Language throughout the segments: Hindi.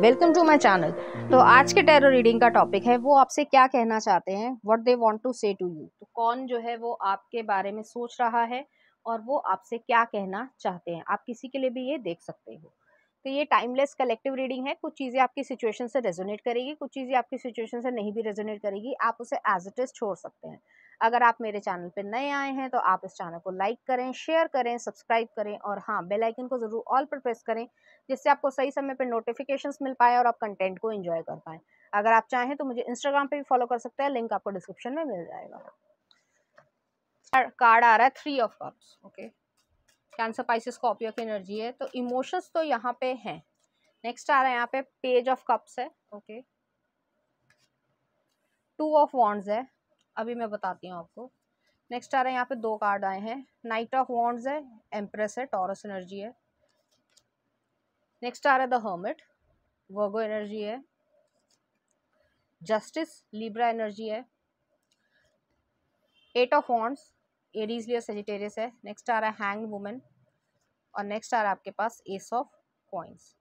वेलकम टू माई चैनल तो आज के टेरो रीडिंग का टॉपिक है वो आपसे क्या कहना चाहते हैं what they want to say to you तो कौन जो है वो आपके बारे में सोच रहा है और वो आपसे क्या कहना चाहते हैं आप किसी के लिए भी ये देख सकते हो तो ये टाइमलेस कलेक्टिव रीडिंग है कुछ चीज़ें आपकी सिचुएशन से रेजोनेट करेगी कुछ चीज़ें आपकी सिचुएशन से नहीं भी रेजोनेट करेगी आप उसे एज इट इज़ छोड़ सकते हैं अगर आप मेरे चैनल पर नए आए हैं तो आप इस चैनल को लाइक करें शेयर करें सब्सक्राइब करें और हाँ बेलाइकन को ज़रूर ऑल पर प्रेस करें जिससे आपको सही समय पर नोटिफिकेशन मिल पाए और आप कंटेंट को इन्जॉय कर पाएँ अगर आप चाहें तो मुझे इंस्टाग्राम पर भी फॉलो कर सकते हैं लिंक आपको डिस्क्रिप्शन में मिल जाएगा कार्ड आ रहा है three of cups okay Cancer Pisces Scorpio की एनर्जी है तो इमोशंस तो यहाँ पे हैं नेक्स्ट आ रहा है यहाँ पे पेज ऑफ कप्स है ओके टू ऑफ वॉन्ड्स है अभी मैं बताती हूँ आपको नेक्स्ट आ रहे हैं यहाँ पे दो कार्ड आए हैं नाइट ऑफ वॉन्ड्स है एम्प्रेस है टॉरस एनर्जी है नेक्स्ट आ रहा है द हर्मिट वर्गो एनर्जी है जस्टिस लिब्रा एनर्जी है eight of wands Aries Leo Sagittarius है नेक्स्ट आ रहा है हैंग वुमेन और नेक्स्ट आ रहा है आपके पास एस ऑफ कॉइंस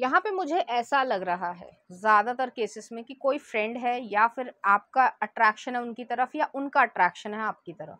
यहाँ पे मुझे ऐसा लग रहा है ज़्यादातर केसेस में कि कोई फ्रेंड है या फिर आपका अट्रैक्शन है उनकी तरफ या उनका अट्रैक्शन है आपकी तरफ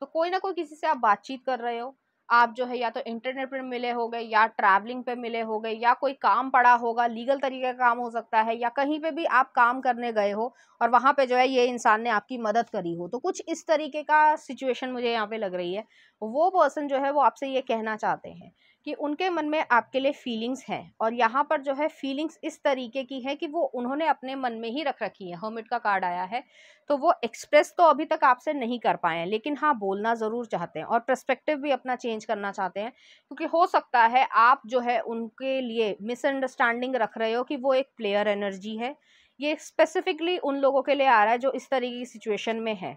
तो कोई ना कोई किसी से आप बातचीत कर रहे हो आप जो है या तो इंटरनेट पर मिले हो गए या ट्रैवलिंग पे मिले हो गए या कोई काम पड़ा होगा लीगल तरीके का काम हो सकता है या कहीं पे भी आप काम करने गए हो और वहाँ पे जो है ये इंसान ने आपकी मदद करी हो तो कुछ इस तरीके का सिचुएशन मुझे यहाँ पे लग रही है वो पर्सन जो है वो आपसे ये कहना चाहते हैं कि उनके मन में आपके लिए फीलिंग्स हैं और यहाँ पर जो है फीलिंग्स इस तरीके की है कि वो उन्होंने अपने मन में ही रख रखी है हर्मिट का कार्ड आया है तो वो एक्सप्रेस तो अभी तक आपसे नहीं कर पाए हैं लेकिन हाँ बोलना ज़रूर चाहते हैं और प्रस्पेक्टिव भी अपना चेंज करना चाहते हैं क्योंकि हो सकता है आप जो है उनके लिए मिसअंडरस्टैंडिंग रख रहे हो कि वो एक प्लेयर एनर्जी है ये स्पेसिफिकली उन लोगों के लिए आ रहा है जो इस तरीके की सिचुएशन में है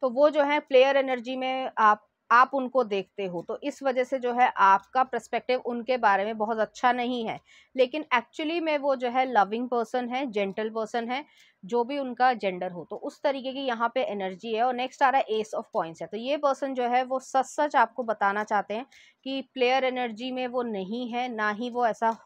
तो वो जो है प्लेयर एनर्जी में आप आप उनको देखते हो तो इस वजह से जो है आपका प्रस्पेक्टिव उनके बारे में बहुत अच्छा नहीं है लेकिन एक्चुअली में वो जो है लविंग पर्सन है जेंटल पर्सन है जो भी उनका जेंडर हो तो उस तरीके की यहाँ पे एनर्जी है और नेक्स्ट आ रहा है एस ऑफ पॉइंट्स है तो ये पर्सन जो है वो सच सच आपको बताना चाहते हैं कि प्लेयर एनर्जी में वो नहीं है ना ही वो ऐसा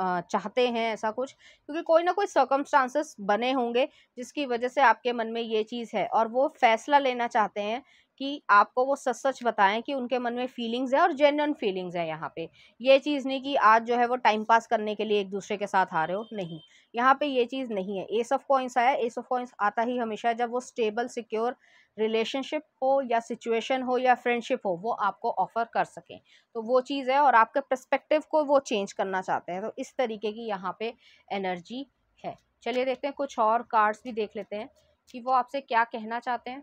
चाहते हैं ऐसा कुछ क्योंकि कोई ना कोई सर्कमस्टांसेस बने होंगे जिसकी वजह से आपके मन में ये चीज़ है और वो फैसला लेना चाहते हैं कि आपको वो सच सच बताएं कि उनके मन में फीलिंग्स है और जेन्यन फीलिंग्स है यहाँ पे ये चीज़ नहीं कि आज जो है वो टाइम पास करने के लिए एक दूसरे के साथ आ रहे हो नहीं यहाँ पे ये चीज़ नहीं है एस ऑफ कॉइंस आया एस ऑफ कॉइंस आता ही हमेशा जब वो स्टेबल सिक्योर रिलेशनशिप हो या सिचुएशन हो या फ्रेंडशिप हो वो आपको ऑफ़र कर सकें तो वो चीज़ है और आपके प्रस्पेक्टिव को वो चेंज करना चाहते हैं तो इस तरीके की यहाँ पर एनर्जी है चलिए देखते हैं कुछ और कार्ड्स भी देख लेते हैं कि वो आपसे क्या कहना चाहते हैं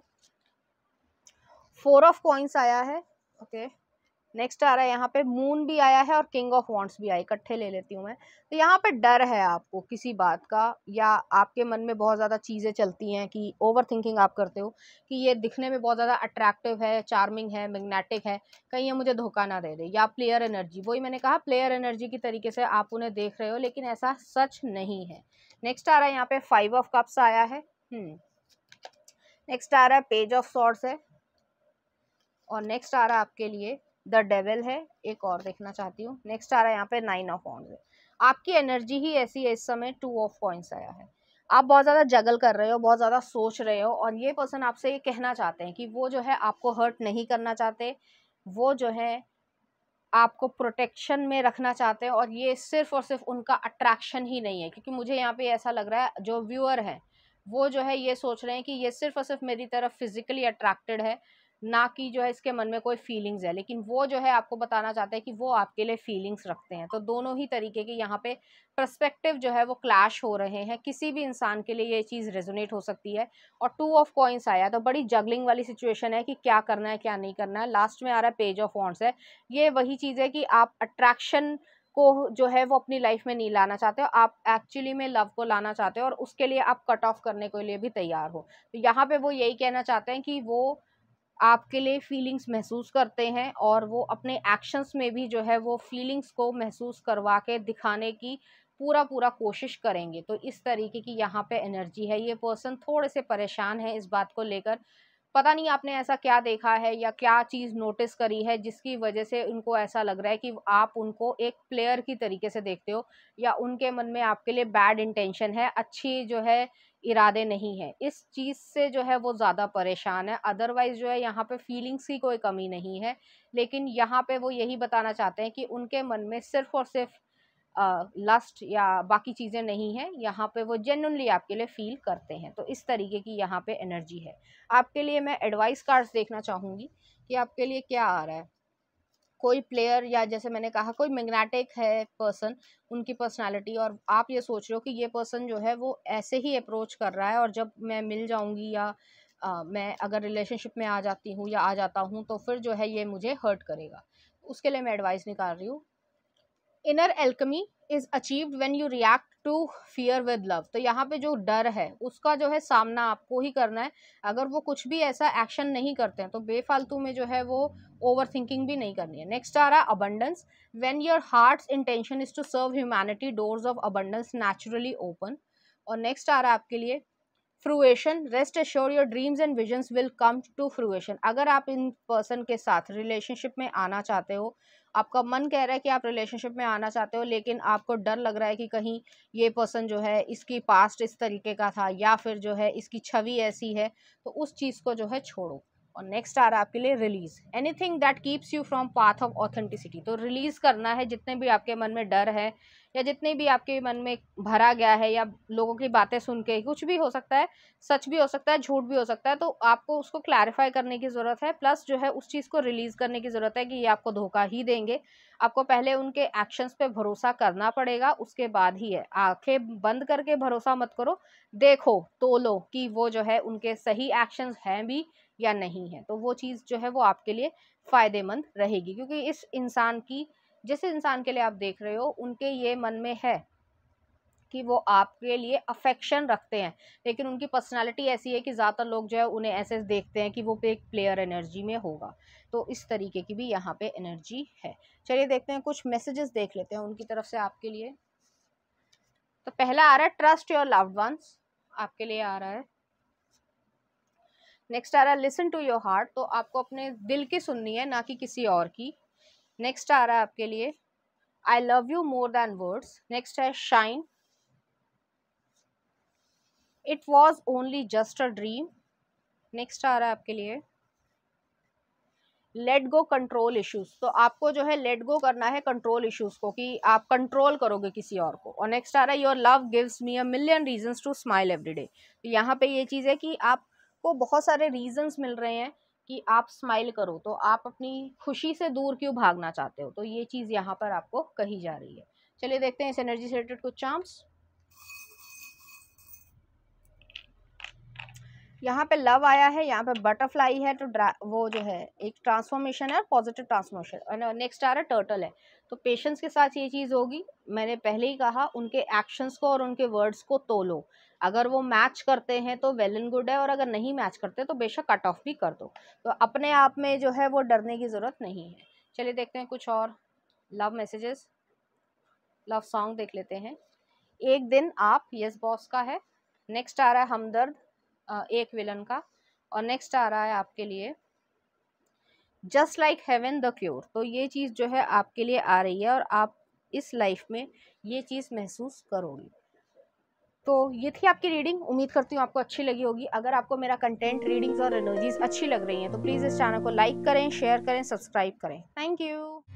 फोर ऑफ कॉइंस आया है ओके नेक्स्ट आ रहा है यहाँ पे मून भी आया है और किंग ऑफ वॉन्ट्स भी आया इकट्ठे ले लेती हूँ मैं तो यहाँ पे डर है आपको किसी बात का या आपके मन में बहुत ज़्यादा चीज़ें चलती हैं कि ओवर थिंकिंग आप करते हो कि ये दिखने में बहुत ज़्यादा अट्रैक्टिव है चार्मिंग है मैग्नेटिक है कहीं ये मुझे धोखा ना दे दे या प्लेयर एनर्जी वही मैंने कहा प्लेयर एनर्जी की तरीके से आप उन्हें देख रहे हो लेकिन ऐसा सच नहीं है नेक्स्ट आ रहा है यहाँ पे फाइव ऑफ कप्स आया है नेक्स्ट हम्म। आ रहा है पेज ऑफ सॉर्ट्स है और नेक्स्ट आ रहा है आपके लिए द डेवल है एक और देखना चाहती हूँ नेक्स्ट आ रहा है यहाँ पे नाइन ऑफ पॉइंट्स है आपकी एनर्जी ही ऐसी है इस समय टू ऑफ कॉइंस आया है आप बहुत ज़्यादा जगल कर रहे हो बहुत ज़्यादा सोच रहे हो और ये पर्सन आपसे ये कहना चाहते हैं कि वो जो है आपको हर्ट नहीं करना चाहते वो जो है आपको प्रोटेक्शन में रखना चाहते हैं और ये सिर्फ और सिर्फ उनका अट्रैक्शन ही नहीं है क्योंकि मुझे यहाँ पे ऐसा लग रहा है जो व्यूअर है वो जो है ये सोच रहे हैं कि ये सिर्फ और सिर्फ मेरी तरफ फिजिकली अट्रैक्टेड है ना कि जो है इसके मन में कोई फीलिंग्स है लेकिन वो जो है आपको बताना चाहता है कि वो आपके लिए फीलिंग्स रखते हैं तो दोनों ही तरीके के यहाँ पे प्रस्पेक्टिव जो है वो क्लैश हो रहे हैं किसी भी इंसान के लिए ये चीज़ रेजोनेट हो सकती है और टू ऑफ कॉइन्स आया तो बड़ी जगलिंग वाली सिचुएशन है कि क्या करना है क्या नहीं करना है लास्ट में आ रहा है पेज ऑफ वॉन्ट्स है ये वही चीज़ है कि आप अट्रैक्शन को जो है वो अपनी लाइफ में नहीं लाना चाहते हो आप एक्चुअली में लव को लाना चाहते हो और उसके लिए आप कट ऑफ करने के लिए भी तैयार हो तो यहाँ पे वो यही कहना चाहते हैं कि वो आपके लिए फीलिंग्स महसूस करते हैं और वो अपने एक्शंस में भी जो है वो फीलिंग्स को महसूस करवा के दिखाने की पूरा पूरा कोशिश करेंगे तो इस तरीके की यहाँ पे एनर्जी है ये पर्सन थोड़े से परेशान है इस बात को लेकर पता नहीं आपने ऐसा क्या देखा है या क्या चीज़ नोटिस करी है जिसकी वजह से उनको ऐसा लग रहा है कि आप उनको एक प्लेयर की तरीके से देखते हो या उनके मन में आपके लिए बैड इंटेंशन है अच्छी जो है इरादे नहीं है इस चीज़ से जो है वो ज़्यादा परेशान है अदरवाइज़ जो है यहाँ पे फीलिंग्स की कोई कमी नहीं है लेकिन यहाँ पे वो यही बताना चाहते हैं कि उनके मन में सिर्फ और सिर्फ लस्ट या बाकी चीज़ें नहीं हैं यहाँ पे वो जेनली आपके लिए फील करते हैं तो इस तरीके की यहाँ पे एनर्जी है आपके लिए मैं एडवाइस कार्ड्स देखना चाहूँगी कि आपके लिए क्या आ रहा है कोई प्लेयर या जैसे मैंने कहा कोई मैग्नेटिक है पर्सन उनकी पर्सनालिटी और आप ये सोच रहे हो कि ये पर्सन जो है वो ऐसे ही अप्रोच कर रहा है और जब मैं मिल जाऊँगी या आ, मैं अगर रिलेशनशिप में आ जाती हूँ या आ जाता हूँ तो फिर जो है ये मुझे हर्ट करेगा उसके लिए मैं एडवाइस निकाल रही हूँ inner alchemy is achieved when you react to fear with love तो यहाँ पे जो डर है उसका जो है सामना आपको ही करना है अगर वो कुछ भी ऐसा एक्शन नहीं करते हैं तो बेफालतू में जो है वो ओवर थिंकिंग भी नहीं करनी है नेक्स्ट आ रहा है abundance when your heart's intention is to serve humanity doors of abundance naturally open और नेक्स्ट आ रहा है आपके लिए fruition rest assure your dreams and visions will come to fruition अगर आप इन पर्सन के साथ रिलेशनशिप में आना चाहते हो आपका मन कह रहा है कि आप रिलेशनशिप में आना चाहते हो लेकिन आपको डर लग रहा है कि कहीं ये पर्सन जो है इसकी पास्ट इस तरीके का था या फिर जो है इसकी छवि ऐसी है तो उस चीज़ को जो है छोड़ो और नेक्स्ट आ रहा है आपके लिए release anything that keeps you from path of authenticity तो रिलीज़ करना है जितने भी आपके मन में डर है या जितने भी आपके मन में भरा गया है या लोगों की बातें सुन के कुछ भी हो सकता है सच भी हो सकता है झूठ भी हो सकता है तो आपको उसको क्लैरिफाई करने की ज़रूरत है प्लस जो है उस चीज़ को रिलीज़ करने की ज़रूरत है कि ये आपको धोखा ही देंगे आपको पहले उनके एक्शंस पे भरोसा करना पड़ेगा उसके बाद ही है आंखें बंद करके भरोसा मत करो देखो तो लो कि वो जो है उनके सही एक्शंस हैं भी या नहीं है तो वो चीज़ जो है वो आपके लिए फ़ायदेमंद रहेगी क्योंकि इस इंसान की जिस इंसान के लिए आप देख रहे हो उनके ये मन में है कि वो आपके लिए अफेक्शन रखते हैं लेकिन उनकी पर्सनालिटी ऐसी है कि ज़्यादातर लोग जो है उन्हें ऐसे देखते हैं कि वो एक प्लेयर एनर्जी में होगा तो इस तरीके की भी यहाँ पे एनर्जी है चलिए देखते हैं कुछ मैसेजेस देख लेते हैं उनकी तरफ से आपके लिए तो पहला आ रहा है ट्रस्ट योर लव्ड वंस आपके लिए आ रहा है नेक्स्ट आ रहा है लिसन टू योर हार्ट तो आपको अपने दिल की सुननी है ना कि किसी और की नेक्स्ट आ रहा है आपके लिए I love you more than words next है shine it was only just a dream next आ रहा है आपके लिए लेट गो कंट्रोल इश्यूज तो आपको जो है लेट गो करना है कंट्रोल इश्यूज को कि आप कंट्रोल करोगे किसी और को और नेक्स्ट आ रहा है your love gives me a million reasons to smile every day तो यहाँ पे ये चीज़ है कि आप आपको बहुत सारे रीजंस मिल रहे हैं कि आप स्माइल करो तो आप अपनी खुशी से दूर क्यों भागना चाहते हो तो ये चीज़ यहाँ पर आपको कही जा रही है चलिए देखते हैं इस एनर्जी से रिलेटेड कुछ चांस यहाँ पे लव आया है यहाँ पे बटरफ्लाई है तो वो जो है एक ट्रांसफॉर्मेशन है और पॉजिटिव ट्रांसफॉर्मेशन नेक्स्ट आ रहा है टर्टल है तो पेशेंस के साथ ये चीज़ होगी मैंने पहले ही कहा उनके एक्शंस को और उनके वर्ड्स को तोलो अगर वो मैच करते हैं तो वेल एंड गुड है और अगर नहीं मैच करते तो बेशक कट ऑफ भी कर दो तो अपने आप में जो है वो डरने की ज़रूरत नहीं है चलिए देखते हैं कुछ और लव मैसेजेस लव सॉन्ग देख लेते हैं एक दिन आप यस बॉस का है नेक्स्ट आ रहा है हमदर्द एक विलन का और नेक्स्ट आ रहा है आपके लिए just like heaven the cure तो ये चीज़ जो है आपके लिए आ रही है और आप इस लाइफ में ये चीज़ महसूस करोगे तो ये थी आपकी रीडिंग उम्मीद करती हूँ आपको अच्छी लगी होगी अगर आपको मेरा कंटेंट रीडिंग्स और एनर्जीज अच्छी लग रही हैं तो प्लीज़ इस चैनल को लाइक करें शेयर करें सब्सक्राइब करें थैंक यू